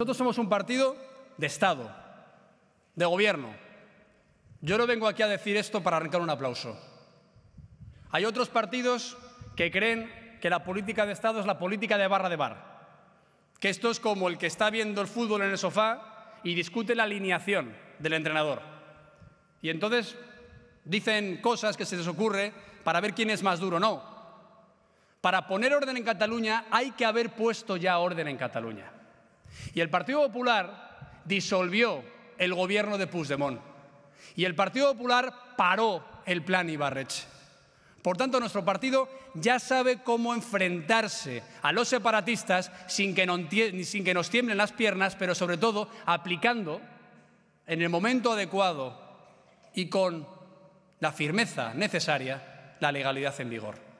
Nosotros somos un partido de Estado, de gobierno. Yo no vengo aquí a decir esto para arrancar un aplauso. Hay otros partidos que creen que la política de Estado es la política de barra de bar, que esto es como el que está viendo el fútbol en el sofá y discute la alineación del entrenador. Y entonces dicen cosas que se les ocurre para ver quién es más duro. No. Para poner orden en Cataluña hay que haber puesto ya orden en Cataluña. Y el Partido Popular disolvió el gobierno de Puigdemont. Y el Partido Popular paró el plan Ibarrech. Por tanto, nuestro partido ya sabe cómo enfrentarse a los separatistas sin que, nos tiemblen las piernas, pero sobre todo aplicando en el momento adecuado y con la firmeza necesaria la legalidad en vigor.